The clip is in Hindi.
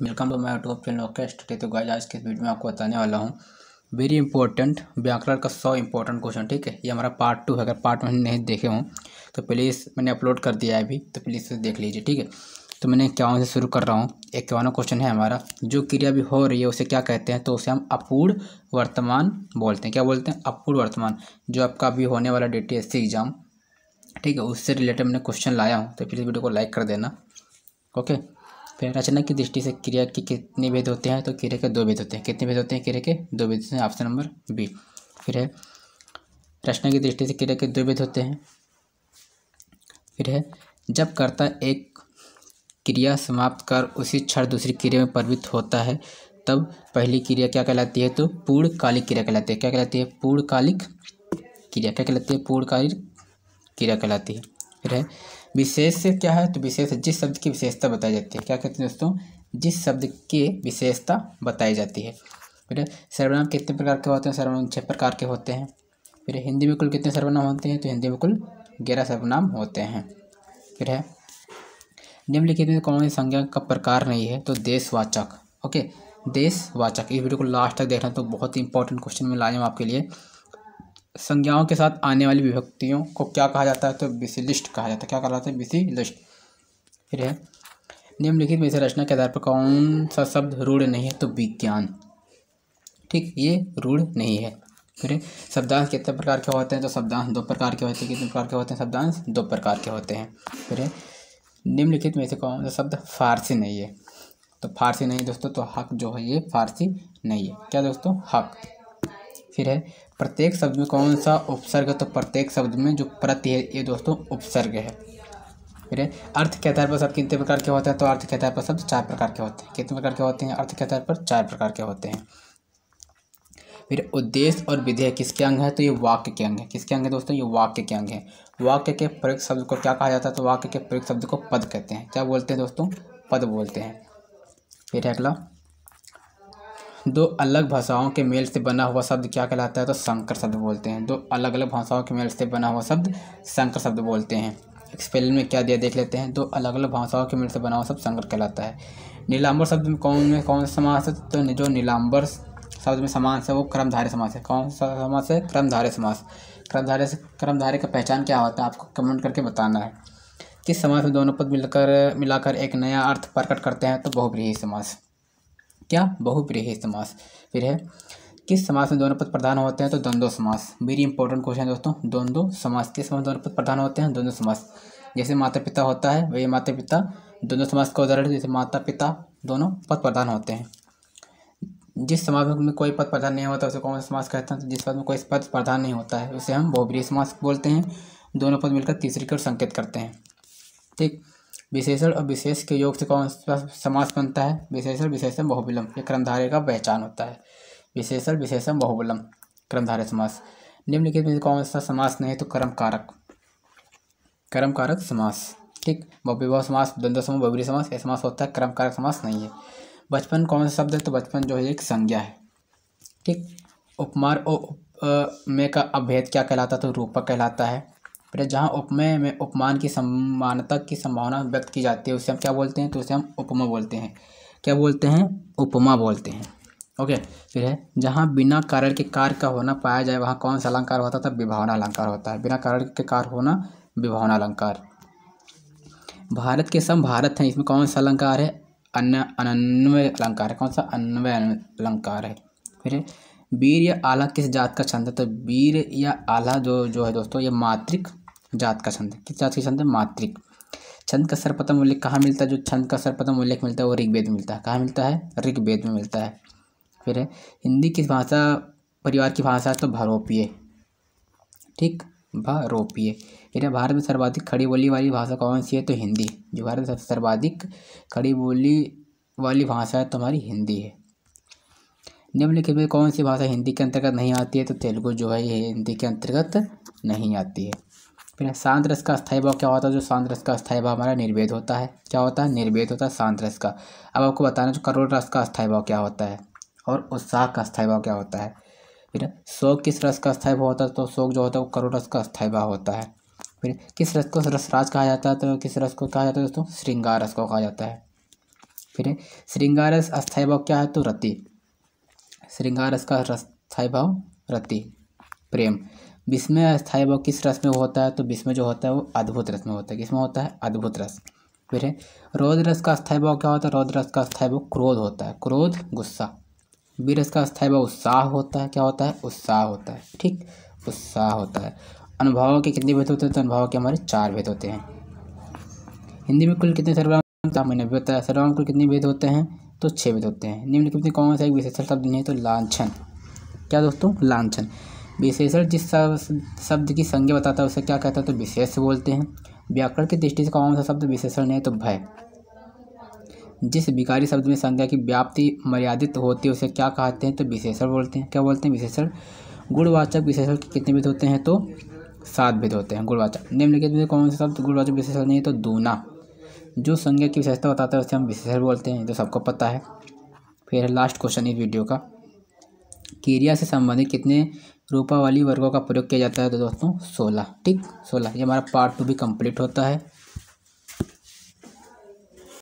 welcome to my YouTube channel okay study तो गाइज आज के इस वीडियो में आपको बताने वाला हूँ वेरी इंपॉर्टेंट व्याकरण का सौ इंपॉर्टेंट क्वेश्चन ठीक है ये हमारा पार्ट टू है अगर पार्ट वन नहीं देखे हों तो प्लीज़ मैंने अपलोड कर दिया है अभी तो प्लीज़ उसे देख लीजिए ठीक है तो मैंने इक्यावन से शुरू कर रहा हूँ इक्यावनवा क्वेश्चन है हमारा जो क्रिया भी हो रही है उसे क्या कहते हैं तो उसे हम अपूर्ण वर्तमान बोलते हैं क्या बोलते हैं अपूर्ण वर्तमान जो आपका अभी होने वाला डी एग्ज़ाम ठीक है उससे रिलेटेड मैंने क्वेश्चन लाया हूँ तो प्लीज़ वीडियो को लाइक कर देना ओके फिर रचना की दृष्टि से क्रिया के कितने भेद होते हैं तो क्रिया के दो भेद होते हैं कितने भेद होते हैं क्रिया के दो भेद होते हैं ऑप्शन नंबर बी फिर है रचना की दृष्टि से क्रिया के दो भेद होते हैं फिर है जब कर्ता एक क्रिया समाप्त कर उसी क्षण दूसरी क्रिया में प्रवृत्त होता है तब पहली क्रिया क्या कहलाती है तो पूर्णकालिक क्रिया कहलाती है क्या कहलाती है पूर्णकालिक क्रिया क्या कहलाती है पूर्णकालिक क्रिया कहलाती है फिर है विशेष से क्या है तो विशेष जिस शब्द की विशेषता बताई जाती है क्या कहते हैं दोस्तों जिस शब्द की विशेषता बताई जाती है फिर सर्वनाम कितने प्रकार के होते हैं सर्वनाम छः प्रकार के होते हैं फिर हिंदी में कुल कितने सर्वनाम होते हैं तो हिंदी में कुल ग्यारह सर्वनाम होते हैं फिर है निम्नलिखित में कौन सी संज्ञा का प्रकार नहीं है तो देशवाचक ओके देशवाचक इस वीडियो को लास्ट तक देखना तो बहुत ही इंपॉर्टेंट क्वेश्चन में लाए हम आपके लिए संज्ञाओं के साथ आने वाली विभक्तियों को क्या कहा जाता है तो विशिलिष्ट कहा जाता है क्या कहा जाता है बिसी फिर है निम्नलिखित में से रचना के आधार पर कौन सा शब्द रूढ़ नहीं है तो विज्ञान ठीक ये रूढ़ नहीं है फिर शब्दांश कितने प्रकार के होते हैं तो शब्दांश दो प्रकार के होते हैं कितने प्रकार के होते हैं शब्दांश दो प्रकार के होते हैं फिर निम्नलिखित में से कौन सा शब्द फारसी नहीं है तो फारसी नहीं दोस्तों तो हक जो है ये फारसी नहीं है क्या दोस्तों हक फिर है प्रत्येक शब्द में कौन सा उपसर्ग है तो प्रत्येक शब्द में जो प्रति है ये दोस्तों उपसर्ग है फिर अर्थ के आधार पर शब्द कितने प्रकार के होते हैं तो अर्थ के आधार पर शब्द चार प्रकार के होते हैं कितने प्रकार के होते हैं अर्थ के आधार पर चार प्रकार के होते हैं फिर उद्देश्य और विधेय किसके अंग है तो ये वाक्य के अंग है किसके अंग है दोस्तों ये वाक्य के अंग है वाक्य के प्रयोग शब्द को क्या कहा जाता है तो वाक्य के प्रयुक्त शब्द को पद कहते हैं क्या बोलते हैं दोस्तों पद बोलते हैं फिर अगला दो अलग भाषाओं के मेल से बना हुआ शब्द क्या कहलाता है तो संकर शब्द बोलते हैं दो अलग अलग भाषाओं के मेल से बना हुआ शब्द संकर शब्द बोलते हैं स्पेलिंग में क्या दिया देख लेते हैं दो अलग अलग भाषाओं के मेल से बना हुआ शब्द संकर कहलाता है नीलांबर शब्द में कौन में कौन सा समास है तो जो नीलांबर शब्द में समास है वो क्रमधारे समास है कौन सा समास है क्रमधारे समास क्रमधारे से क्रमधारे का पहचान क्या होता है आपको कमेंट करके बताना है किस समाज में दोनों पद मिलकर मिलाकर एक नया अर्थ प्रकट करते हैं तो बहुब्रीही समास क्या बहुप्रीही समास फिर है किस समास में दोनों पद प्रधान होते हैं तो द्वंद्व समास वेरी इंपॉर्टेंट क्वेश्चन है दोस्तों द्वंद्व समास किस समास दोनों पद प्रधान होते हैं द्वंद्व समास जैसे माता पिता होता है वही माता पिता दोनों समास का उदाहरण जैसे माता पिता दोनों पद प्रधान होते हैं जिस समाज में कोई पद प्रधान नहीं होता उसे कौन सा समास कहते हैं तो जिस पद में कोई पद प्रधान नहीं होता है उसे हम बहुब्रीही समास बोलते हैं दोनों पद मिलकर तीसरी की ओर संकेत करते हैं ठीक विशेषण और विशेष के योग से कौन सा समास बनता है विशेषण विशेषण बहुविलम यह क्रमधारय का पहचान होता है विशेषण विशेषण बहुविलम क्रमधारय समास निम्नलिखित में कौन सा समास नहीं तो कर्म कारक कर्म कारक समास ठीक बहुविवाह समास द्वंद्व समास बबरी समास यह समास होता है कर्म कारक समास नहीं है बचपन कौन सा शब्द है तो बचपन जो है एक संज्ञा है ठीक उपमार और उप, में का अभेद क्या कहलाता है तो रूपक कहलाता है फिर जहाँ उपमेय में उपमान की समानता की संभावना व्यक्त की जाती है उसे हम क्या बोलते हैं तो उसे हम उपमा बोलते हैं क्या बोलते हैं उपमा बोलते हैं ओके फिर है जहाँ बिना कारण के कार्य का होना पाया जाए वहाँ कौन सा अलंकार होता था विभावना अलंकार होता है बिना कारण के कार्य होना विभावना अलंकार भारत के सम भारत हैं इसमें कौन सा अलंकार है अन्य अनन्वय अलंकार है कौन सा अन्वय अलंकार है फिर वीर या आला किस जात का छंद है तो वीर या आला जो जो है दोस्तों ये मातृक जात का छंद किस जात की छंद है मात्रिक छंद का सर्वप्रथम उल्लेख कहाँ मिलता है जो छंद का सर्वप्रथम उल्लेख मिलता है वो ऋग्वेद में मिलता है कहाँ मिलता है ऋग्वेद में मिलता है फिर है हिंदी किस भाषा परिवार की भाषा तो है तो भरोपीय ठीक भरोपीय फिर भारत में सर्वाधिक खड़ी बोली वाली भाषा कौन सी है तो हिंदी जो भारत में सर्वाधिक खड़ी बोली वाली भाषा है तो हमारी हिंदी है निम्नलिखित में कौन सी भाषा हिंदी के अंतर्गत नहीं आती है तो तेलुगु जो है ये हिंदी के अंतर्गत नहीं आती है फिर शांत रस का अस्थायी भाव क्या होता है जो शांत रस का अस्थायी भाव हमारा निर्वेद होता है क्या होता है निर्वेद होता है शांत रस का अब आपको बताना जो करोड़ रस का अस्थायी भाव क्या होता है और उत्साह का अस्थायी भाव क्या होता है फिर शोक किस रस का अस्थायी भाव होता है तो शोक जो होता है वो करोड़ रस का अस्थायी भाव होता है फिर किस रस को रसराज कहा जाता है तो किस रस को कहा जाता है दोस्तों श्रृंगार रस को कहा जाता है फिर श्रृंगार रस अस्थायी भाव क्या है तो रति श्रृंगार रस का रस अस्थायी भाव रति प्रेम विस्मय अस्थायी भाव किस रस में होता है तो विस्मय जो होता है वो अद्भुत रस में होता है किसमें होता है अद्भुत रस फिर है रौद्र रस का अस्थायी भाव क्या होता है रौद्र रस का अस्थायी भाव क्रोध होता है क्रोध गुस्सा वीरस रस का अस्थायी भाव उत्साह होता है क्या होता है उत्साह होता है ठीक उत्साह होता है अनुभवों के कितने भेद होते हैं तो अनुभव के हमारे चार भेद होते हैं हिंदी में कुल कितने सर्वांग मैंने भी होता है कुल कितने भेद होते हैं तो छः भेद होते हैं निम्नलिखित में कौन सा एक विशेषण शब्द नहीं है तो लाछन क्या दोस्तों लाछन विशेषण जिस शब्द की संज्ञा बताता है उसे क्या कहता है तो विशेष बोलते हैं व्याकरण की दृष्टि से कौन सा शब्द विशेषण है तो भय जिस विकारी शब्द में संज्ञा की व्याप्ति मर्यादित होती है उसे क्या कहते हैं तो विशेषण बोलते हैं क्या बोलते हैं विशेषण गुणवाचक विशेषण कितने विध होते हैं तो सात विध होते हैं गुणवाचक निम्नलिखित में कौन सा शब्द गुणवाचक विशेषण नहीं है तो दूना जो संज्ञा की विशेषता बताता है उसे हम विशेषण बोलते हैं तो सबको पता है फिर लास्ट क्वेश्चन इस वीडियो का क्रिया से संबंधित कितने रूपा वाली वर्गों का प्रयोग किया जाता है तो दोस्तों सोलह ठीक सोलह ये हमारा पार्ट टू भी कंप्लीट होता है